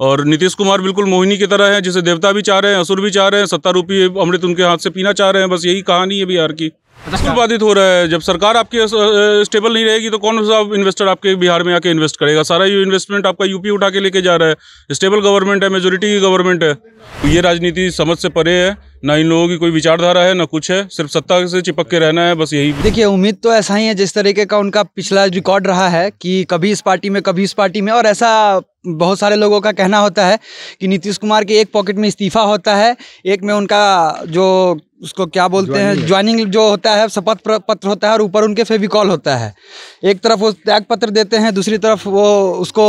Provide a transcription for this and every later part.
और नीतीश कुमार बिल्कुल मोहिनी की तरह है जिसे देवता भी चाह रहे हैं असुर भी चाह रहे हैं सत्ता रूपी अमृत उनके हाथ से पीना चाह रहे हैं बस यही कहानी है बिहार की बिल्कुल अच्छा। बाधित हो रहा है जब सरकार आपके स्टेबल नहीं रहेगी तो कौन सा इन्वेस्टर आपके बिहार में आके इन्वेस्ट करेगा सारा ये इन्वेस्टमेंट आपका यूपी उठा के लेके जा रहा है स्टेबल गवर्नमेंट है मेजोरिटी की गवर्नमेंट है ये राजनीति समझ से परे है ना इन लोगों की कोई विचारधारा है ना कुछ है सिर्फ सत्ता से चिपक के रहना है बस यही देखिए उम्मीद तो ऐसा ही है जिस तरीके का उनका पिछला रिकॉर्ड रहा है कि कभी इस पार्टी में कभी इस पार्टी में और ऐसा बहुत सारे लोगों का कहना होता है कि नीतीश कुमार के एक पॉकेट में इस्तीफा होता है एक में उनका जो उसको क्या बोलते हैं ज्वाइनिंग जो होता है शपथ पत्र होता है और ऊपर उनके फेविकॉल होता है एक तरफ वो त्याग पत्र देते हैं दूसरी तरफ वो उसको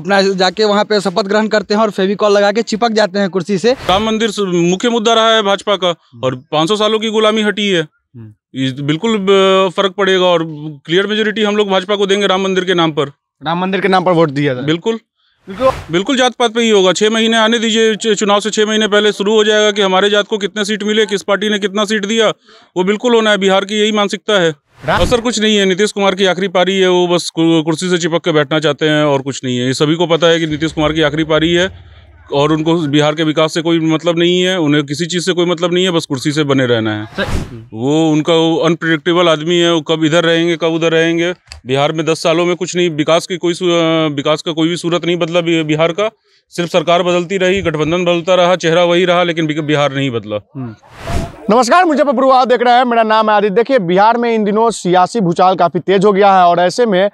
अपना जाके वहाँ पे शपथ ग्रहण करते हैं और फेविकॉल लगा के चिपक जाते हैं कुर्सी से राम मंदिर मुख्य मुद्दा रहा है भाजपा का और हम्म। पाँच सालों की गुलामी हटी है हम्म। बिल्कुल फर्क पड़ेगा और क्लियर मेजोरिटी हम लोग भाजपा को देंगे राम मंदिर के नाम पर राम मंदिर के नाम पर वोट दिया था बिल्कुल बिल्कुल जात पात पे ही होगा छह महीने आने दीजिए चुनाव से छह महीने पहले शुरू हो जाएगा कि हमारे जात को कितने सीट मिले किस पार्टी ने कितना सीट दिया वो बिल्कुल होना है बिहार की यही मानसिकता है असर कुछ नहीं है नीतीश कुमार की आखिरी पारी है वो बस कुर्सी से चिपक के बैठना चाहते हैं और कुछ नहीं है ये सभी को पता है कि नीतीश कुमार की आखिरी पारी है और उनको बिहार के विकास से कोई मतलब नहीं है उन्हें किसी चीज़ से कोई मतलब नहीं है बस कुर्सी से बने रहना है वो उनका अनप्रडिक्टेबल आदमी है वो कब इधर रहेंगे कब उधर रहेंगे बिहार में दस सालों में कुछ नहीं विकास की कोई विकास का कोई भी सूरत नहीं बदला बिहार का सिर्फ सरकार बदलती रही गठबंधन बदलता रहा चेहरा वही रहा लेकिन बिहार नहीं बदला हम्म। नमस्कार मुझे पप्रू देख रहे हैं मेरा नाम है आदित्य देखिए बिहार में इन दिनों सियासी भूचाल काफ़ी तेज हो गया है और ऐसे में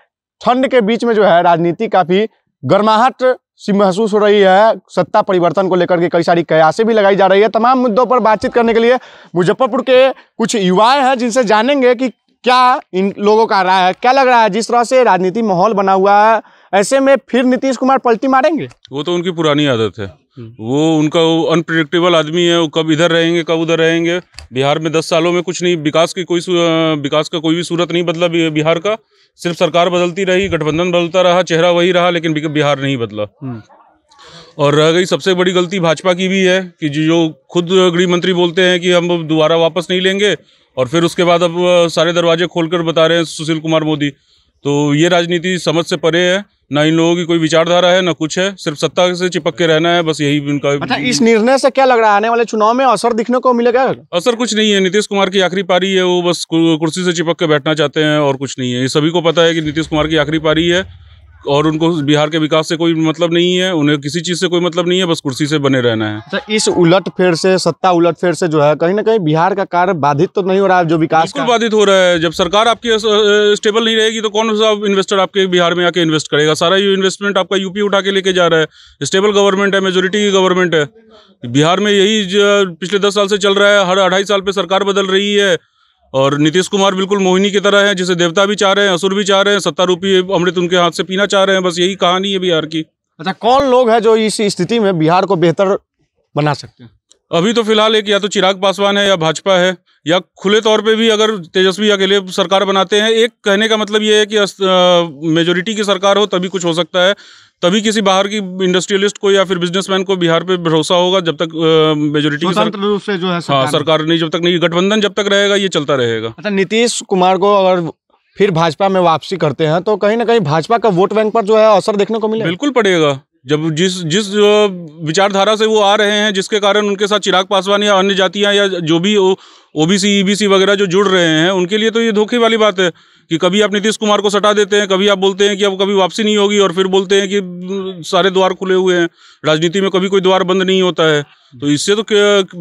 ठंड के बीच में जो है राजनीति काफ़ी गर्माहट सी महसूस हो रही है सत्ता परिवर्तन को लेकर के कई सारी कयासें भी लगाई जा रही है तमाम मुद्दों पर बातचीत करने के लिए मुजफ्फरपुर के कुछ युवाएं हैं जिनसे जानेंगे कि क्या इन लोगों का राय है क्या लग रहा है जिस तरह से राजनीति माहौल बना हुआ है ऐसे में फिर नीतीश कुमार पलटी मारेंगे वो तो उनकी पुरानी आदत है हम्म। वो उनका अनप्रिडिक्टेबल आदमी है वो कब इधर रहेंगे कब उधर रहेंगे बिहार में दस सालों में कुछ नहीं विकास की कोई विकास का कोई भी सूरत नहीं बदला बिहार का सिर्फ सरकार बदलती रही गठबंधन बदलता रहा चेहरा वही रहा लेकिन बिहार नहीं बदला हम्म। और रह गई सबसे बड़ी गलती भाजपा की भी है कि जो खुद गृह मंत्री बोलते हैं कि हम दोबारा वापस नहीं लेंगे और फिर उसके बाद अब सारे दरवाजे खोलकर बता रहे हैं सुशील कुमार मोदी तो ये राजनीति समझ से परे है ना इन लोगों की कोई विचारधारा है ना कुछ है सिर्फ सत्ता से चिपक के रहना है बस यही उनका अच्छा इस निर्णय से क्या लग रहा है आने वाले चुनाव में असर दिखने को मिलेगा असर कुछ नहीं है नीतीश कुमार की आखिरी पारी है वो बस कुर्सी से चिपक के बैठना चाहते हैं और कुछ नहीं है ये सभी को पता है कि नीतीश कुमार की आखिरी पारी है और उनको बिहार के विकास से कोई मतलब नहीं है उन्हें किसी चीज़ से कोई मतलब नहीं है बस कुर्सी से बने रहना है अच्छा इस उलट फेर से सत्ता उलट फेर से जो है कहीं ना कहीं बिहार का कार्य बाधित तो नहीं हो रहा है जो विकास का बाधित हो रहा है जब सरकार आपकी स्टेबल नहीं रहेगी तो कौन सा इन्वेस्टर आपके बिहार में आके इन्वेस्ट करेगा सारा ये इन्वेस्टमेंट आपका यूपी उठा के लेके जा रहा है स्टेबल गवर्नमेंट है मेजोरिटी की गवर्नमेंट है बिहार में यही पिछले दस साल से चल रहा है हर अढ़ाई साल पर सरकार बदल रही है और नीतीश कुमार बिल्कुल मोहिनी की तरह है जिसे देवता भी चाह रहे हैं असुर भी चाह रहे हैं सत्तारूपी अमृत उनके हाथ से पीना चाह रहे हैं बस यही कहानी है बिहार की अच्छा कौन लोग हैं जो इस स्थिति में बिहार को बेहतर बना सकते हैं अभी तो फिलहाल एक या तो चिराग पासवान है या भाजपा है या खुले तौर पे भी अगर तेजस्वी अकेले सरकार बनाते हैं एक कहने का मतलब ये है कि मेजोरिटी की सरकार हो तभी कुछ हो सकता है तभी किसी बाहर की इंडस्ट्रियलिस्ट को या फिर बिजनेसमैन को बिहार पे भरोसा होगा जब तक मेजोरिटी की सरकार रूप से जो है हाँ, सरकार, हाँ, सरकार नहीं जब तक नहीं गठबंधन जब तक रहेगा ये चलता रहेगा अच्छा नीतीश कुमार को अगर फिर भाजपा में वापसी करते हैं तो कहीं ना कहीं भाजपा का वोट बैंक पर जो है असर देखने को मिले बिल्कुल पड़ेगा जब जिस जिस विचारधारा से वो आ रहे हैं जिसके कारण उनके साथ चिराग पासवान या अन्य जातियां या जो भी O B C E B C वगैरह जो जुड़ रहे हैं उनके लिए तो ये धोखे वाली बात है कि कभी आप नीतीश कुमार को सटा देते हैं कभी आप बोलते हैं कि अब कभी वापसी नहीं होगी और फिर बोलते हैं कि सारे द्वार खुले हुए हैं राजनीति में कभी कोई द्वार बंद नहीं होता है तो इससे तो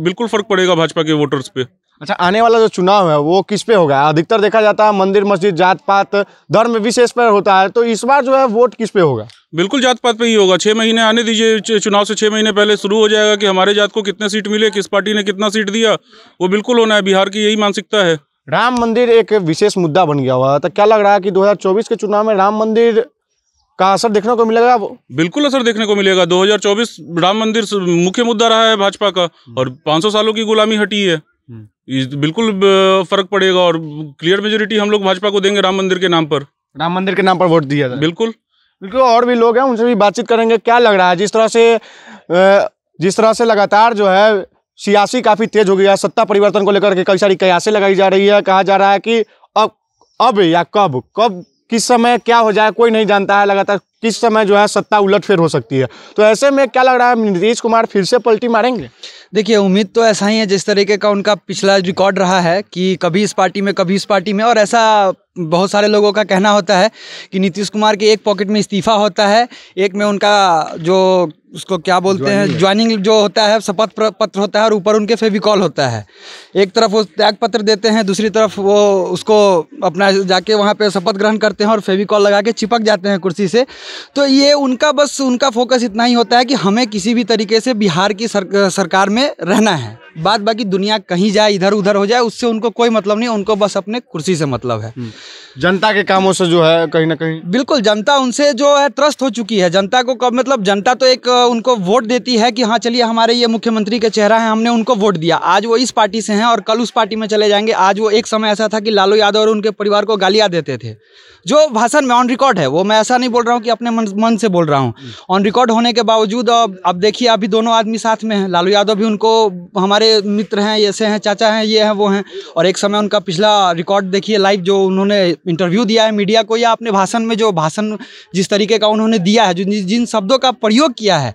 बिल्कुल फर्क पड़ेगा भाजपा के वोटर्स पे अच्छा आने वाला जो चुनाव है वो किस पे होगा अधिकतर देखा जाता है मंदिर मस्जिद जात पात धर्म विशेष पर होता है तो इस बार जो है वोट किस पे होगा बिल्कुल जात पात पे ही होगा छः महीने आने दीजिए चुनाव से छः महीने पहले शुरू हो जाएगा कि हमारे जात को कितने सीट मिले किस पार्टी ने कितना सीट दिया वो बिल्कुल होना है बिहार की यही मानसिकता है राम मंदिर एक विशेष मुद्दा बन गया हुआ तो क्या लग रहा है कि 2024 के चुनाव में राम मंदिर का असर देखने को मिलेगा बिल्कुल असर देखने को मिलेगा 2024 राम मंदिर मुख्य मुद्दा रहा है भाजपा का और 500 सालों की गुलामी हटी है बिल्कुल फर्क पड़ेगा और क्लियर मेजोरिटी हम लोग भाजपा को देंगे राम मंदिर के नाम पर राम मंदिर के नाम पर वोट दिया था बिल्कुल बिल्कुल और भी लोग हैं उनसे भी बातचीत करेंगे क्या लग रहा है जिस तरह से जिस तरह से लगातार जो है सियासी काफ़ी तेज हो गया सत्ता परिवर्तन को लेकर के कई सारी कयासें लगाई जा रही है कहा जा रहा है कि अब अब या कब कब किस समय क्या हो जाए कोई नहीं जानता है लगातार किस समय जो है सत्ता उलट हो सकती है तो ऐसे में क्या लग रहा है नीतीश कुमार फिर से पलटी मारेंगे देखिए उम्मीद तो ऐसा ही है जिस तरीके का उनका पिछला रिकॉर्ड रहा है कि कभी इस पार्टी में कभी इस पार्टी में और ऐसा बहुत सारे लोगों का कहना होता है कि नीतीश कुमार के एक पॉकेट में इस्तीफा होता है एक में उनका जो उसको क्या बोलते हैं ज्वाइनिंग जो होता है शपथ पत्र होता है और ऊपर उनके फेविकॉल होता है एक तरफ वो त्याग पत्र देते हैं दूसरी तरफ वो उसको अपना जाके वहाँ पे शपथ ग्रहण करते हैं और फेविकॉल लगा के चिपक जाते हैं कुर्सी से तो ये उनका बस उनका फोकस इतना ही होता है कि हमें किसी भी तरीके से बिहार की सर, सरकार में रहना है बात बाकी दुनिया कहीं जाए इधर उधर हो जाए उससे उनको कोई मतलब नहीं उनको बस अपने कुर्सी से मतलब है हम्म। जनता के कामों से जो है कहीं ना कहीं बिल्कुल जनता उनसे जो है त्रस्त हो चुकी है जनता को कब मतलब जनता तो एक उनको वोट देती है कि हाँ चलिए हमारे ये मुख्यमंत्री के चेहरा है हमने उनको वोट दिया आज वो इस पार्टी से हैं और कल उस पार्टी में चले जाएंगे आज वो एक समय ऐसा था कि लालू यादव और उनके परिवार को गालियाँ देते थे जो भाषण में ऑन रिकॉर्ड है वो मैं ऐसा नहीं बोल रहा हूँ कि अपने मन, मन से बोल रहा हूँ ऑन रिकॉर्ड होने के बावजूद अब देखिए अभी दोनों आदमी साथ में हैं लालू यादव भी उनको हमारे सारे मित्र हैं ऐसे हैं चाचा हैं ये हैं वो हैं और एक समय उनका पिछला रिकॉर्ड देखिए लाइव जो उन्होंने इंटरव्यू दिया है मीडिया को या अपने भाषण में जो भाषण जिस तरीके का उन्होंने दिया है जिन शब्दों का प्रयोग किया है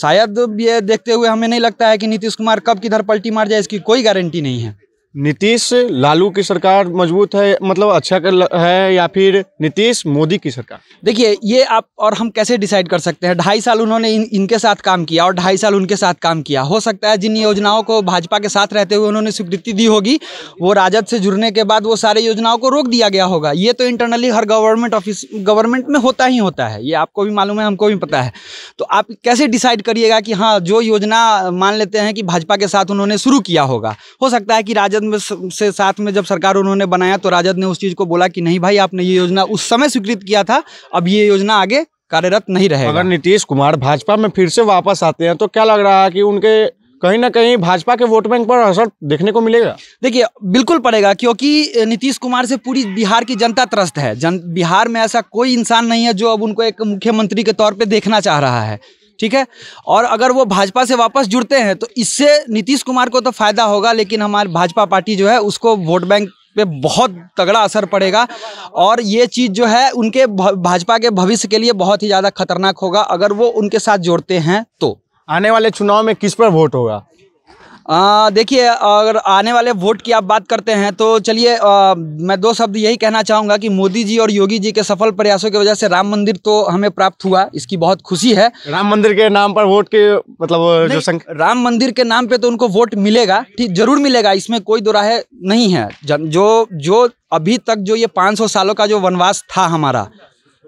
शायद ये देखते हुए हमें नहीं लगता है कि नीतीश कुमार कब किधर पलटी मार जाए इसकी कोई गारंटी नहीं है नीतीश लालू की सरकार मजबूत है मतलब अच्छा कर है या फिर नीतीश मोदी की सरकार देखिए ये आप और हम कैसे डिसाइड कर सकते हैं ढाई साल उन्होंने इन, इनके साथ काम किया और ढाई साल उनके साथ काम किया हो सकता है जिन योजनाओं को भाजपा के साथ रहते हुए उन्होंने स्वीकृति दी होगी वो राजद से जुड़ने के बाद वो सारे योजनाओं को रोक दिया गया होगा ये तो इंटरनली हर गवर्नमेंट ऑफिस गवर्नमेंट में होता ही होता है ये आपको भी मालूम है हमको भी पता है तो आप कैसे डिसाइड करिएगा कि हाँ जो योजना मान लेते हैं कि भाजपा के साथ उन्होंने शुरू किया होगा हो सकता है कि राजद राजद में से साथ में जब सरकार उन्होंने बनाया तो राजद ने उस चीज़ को बोला कि नहीं भाई आपने ये योजना उस समय स्वीकृत किया था अब ये योजना आगे कार्यरत नहीं रहे अगर नीतीश कुमार भाजपा में फिर से वापस आते हैं तो क्या लग रहा है कि उनके कहीं ना कहीं भाजपा के वोट बैंक पर असर देखने को मिलेगा देखिए बिल्कुल पड़ेगा क्योंकि नीतीश कुमार से पूरी बिहार की जनता त्रस्त है जन बिहार में ऐसा कोई इंसान नहीं है जो अब उनको एक मुख्यमंत्री के तौर पे देखना चाह रहा है ठीक है और अगर वो भाजपा से वापस जुड़ते हैं तो इससे नीतीश कुमार को तो फायदा होगा लेकिन हमारी भाजपा पार्टी जो है उसको वोट बैंक पे बहुत तगड़ा असर पड़ेगा और ये चीज़ जो है उनके भाजपा के भविष्य के लिए बहुत ही ज़्यादा खतरनाक होगा अगर वो उनके साथ जोड़ते हैं तो आने वाले चुनाव में किस पर वोट होगा देखिए अगर आने वाले वोट की आप बात करते हैं तो चलिए मैं दो शब्द यही कहना चाहूँगा कि मोदी जी और योगी जी के सफल प्रयासों की वजह से राम मंदिर तो हमें प्राप्त हुआ इसकी बहुत खुशी है राम मंदिर के नाम पर वोट के मतलब जो संख... राम मंदिर के नाम पे तो उनको वोट मिलेगा ठीक जरूर मिलेगा इसमें कोई दोराहे नहीं है जो जो अभी तक जो ये पाँच सालों का जो वनवास था हमारा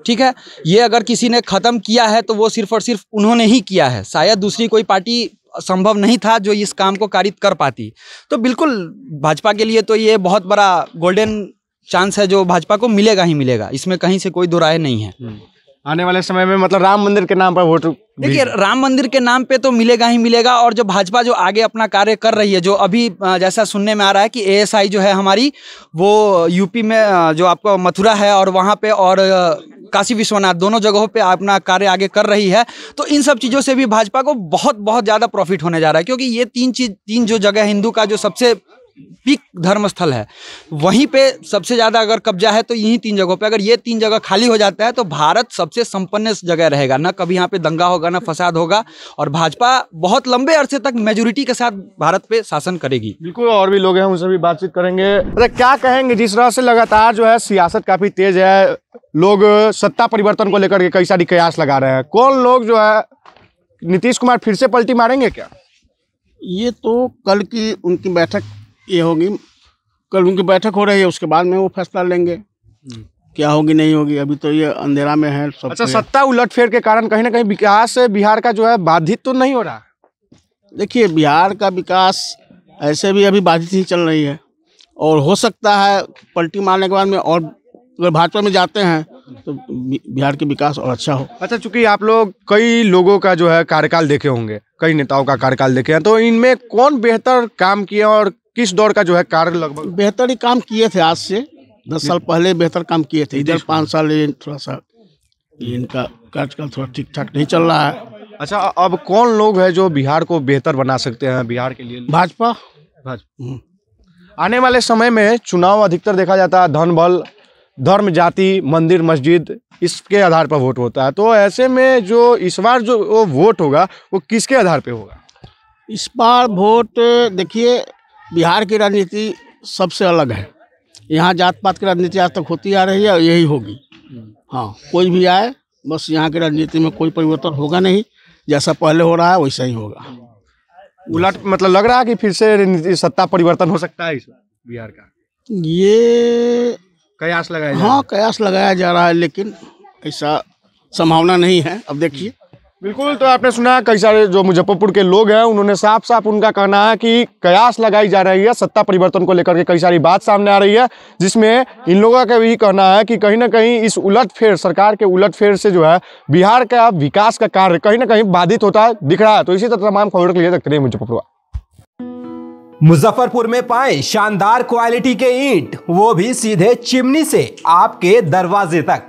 ठीक है ये अगर किसी ने ख़त्म किया है तो वो सिर्फ और सिर्फ उन्होंने ही किया है शायद दूसरी कोई पार्टी संभव नहीं था जो इस काम को कारित कर पाती तो बिल्कुल भाजपा के लिए तो ये बहुत बड़ा गोल्डन चांस है जो भाजपा को मिलेगा ही मिलेगा इसमें कहीं से कोई दो राय नहीं है हम्म। आने वाले समय में मतलब राम मंदिर के नाम पर वोट देखिए राम मंदिर के नाम पे तो मिलेगा ही मिलेगा और जो भाजपा जो आगे अपना कार्य कर रही है जो अभी जैसा सुनने में आ रहा है कि एएसआई जो है हमारी वो यूपी में जो आपका मथुरा है और वहाँ पे और काशी विश्वनाथ दोनों जगहों पे अपना कार्य आगे कर रही है तो इन सब चीज़ों से भी भाजपा को बहुत बहुत ज़्यादा प्रॉफिट होने जा रहा है क्योंकि ये तीन चीज तीन जो जगह हिंदू का जो सबसे पिक धर्मस्थल है वहीं पे सबसे ज़्यादा अगर कब्जा है तो यही तीन जगहों पे अगर ये तीन जगह खाली हो जाता है तो भारत सबसे संपन्न जगह रहेगा ना कभी यहाँ पे दंगा होगा ना फसाद होगा और भाजपा बहुत लंबे अरसे तक मेजोरिटी के साथ भारत पे शासन करेगी बिल्कुल और भी लोग हैं उनसे भी बातचीत करेंगे अरे क्या कहेंगे जिस तरह से लगातार जो है सियासत काफ़ी तेज है लोग सत्ता परिवर्तन को लेकर के कई सारी कयास लगा रहे हैं कौन लोग जो है नीतीश कुमार फिर से पलटी मारेंगे क्या ये तो कल की उनकी बैठक ये होगी कल उनकी बैठक हो रही है उसके बाद में वो फैसला लेंगे क्या होगी नहीं होगी अभी तो ये अंधेरा में है सब अच्छा सत्ता उलटफेर के कारण कहीं ना कहीं विकास बिहार का जो है बाधित तो नहीं हो रहा देखिए बिहार का विकास ऐसे भी अभी बाधित ही चल रही है और हो सकता है पलटी मारने के बाद में और अगर भाजपा में जाते हैं तो बिहार के विकास और अच्छा हो अच्छा चूंकि आप लोग कई लोगों का जो है कार्यकाल देखे होंगे कई नेताओं का कार्यकाल देखे हैं तो इनमें कौन बेहतर काम किया और किस दौर का जो है कार्य लगभग बेहतर ही काम किए थे आज से दस साल पहले बेहतर काम किए थे इधर पाँच साल थोड़ा सा इनका कार्यकाल थोड़ा ठीक ठाक नहीं चल रहा है अच्छा अब कौन लोग है जो बिहार को बेहतर बना सकते हैं बिहार के लिए भाजपा भाजपा हम्म। आने वाले समय में चुनाव अधिकतर देखा जाता है धन बल धर्म जाति मंदिर मस्जिद इसके आधार पर वोट होता है तो ऐसे में जो इस बार जो वोट होगा वो किसके आधार पे होगा इस बार वोट देखिए बिहार की राजनीति सबसे अलग है यहाँ जात पात की राजनीति आज तक होती आ रही है और यही होगी हाँ कोई भी आए बस यहाँ की राजनीति में कोई परिवर्तन होगा नहीं जैसा पहले हो रहा है वैसा ही होगा उलट मतलब लग रहा है कि फिर से सत्ता परिवर्तन हो सकता है इस बिहार का ये कयास लगाया हाँ कयास लगाया जा रहा है लेकिन ऐसा संभावना नहीं है अब देखिए बिल्कुल तो आपने सुना कई सारे जो मुजफ्फरपुर के लोग हैं उन्होंने साफ साफ उनका कहना है कि कयास लगाई जा रही है सत्ता परिवर्तन को लेकर के कई सारी बात सामने आ रही है जिसमें इन लोगों का भी कहना है कि कहीं ना कहीं इस उलटफेर सरकार के उलटफेर से जो है बिहार का विकास का कार्य कहीं ना कहीं बाधित होता दिख रहा है तो इसी तरह तमाम खबरों के लिए देखते हैं मुजफ्फरपुर मुजफ्फरपुर में पाए शानदार क्वालिटी के ईंट वो भी सीधे चिमनी से आपके दरवाजे तक